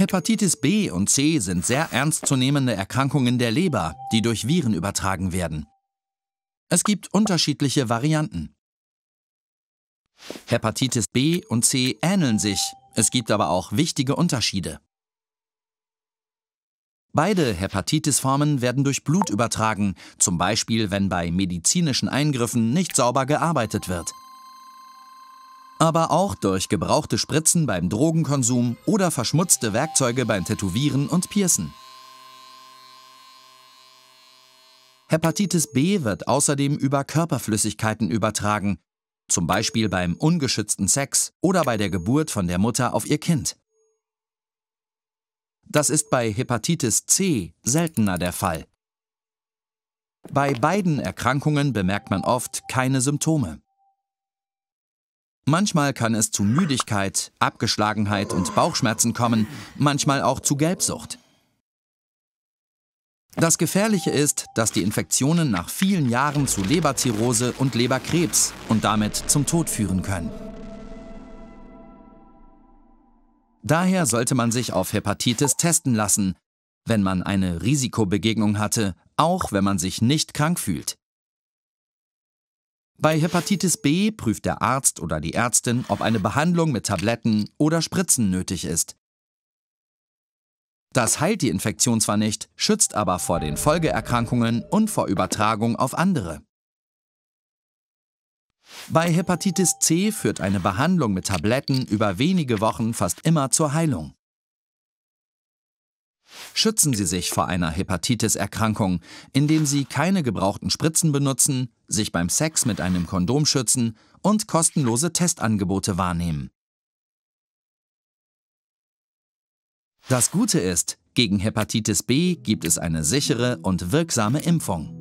Hepatitis B und C sind sehr ernstzunehmende Erkrankungen der Leber, die durch Viren übertragen werden. Es gibt unterschiedliche Varianten. Hepatitis B und C ähneln sich, es gibt aber auch wichtige Unterschiede. Beide Hepatitis-Formen werden durch Blut übertragen, zum Beispiel wenn bei medizinischen Eingriffen nicht sauber gearbeitet wird aber auch durch gebrauchte Spritzen beim Drogenkonsum oder verschmutzte Werkzeuge beim Tätowieren und Piercen. Hepatitis B wird außerdem über Körperflüssigkeiten übertragen, zum Beispiel beim ungeschützten Sex oder bei der Geburt von der Mutter auf ihr Kind. Das ist bei Hepatitis C seltener der Fall. Bei beiden Erkrankungen bemerkt man oft keine Symptome. Manchmal kann es zu Müdigkeit, Abgeschlagenheit und Bauchschmerzen kommen, manchmal auch zu Gelbsucht. Das Gefährliche ist, dass die Infektionen nach vielen Jahren zu Leberzirrhose und Leberkrebs und damit zum Tod führen können. Daher sollte man sich auf Hepatitis testen lassen, wenn man eine Risikobegegnung hatte, auch wenn man sich nicht krank fühlt. Bei Hepatitis B prüft der Arzt oder die Ärztin, ob eine Behandlung mit Tabletten oder Spritzen nötig ist. Das heilt die Infektion zwar nicht, schützt aber vor den Folgeerkrankungen und vor Übertragung auf andere. Bei Hepatitis C führt eine Behandlung mit Tabletten über wenige Wochen fast immer zur Heilung. Schützen Sie sich vor einer Hepatitis-Erkrankung, indem Sie keine gebrauchten Spritzen benutzen, sich beim Sex mit einem Kondom schützen und kostenlose Testangebote wahrnehmen. Das Gute ist, gegen Hepatitis B gibt es eine sichere und wirksame Impfung.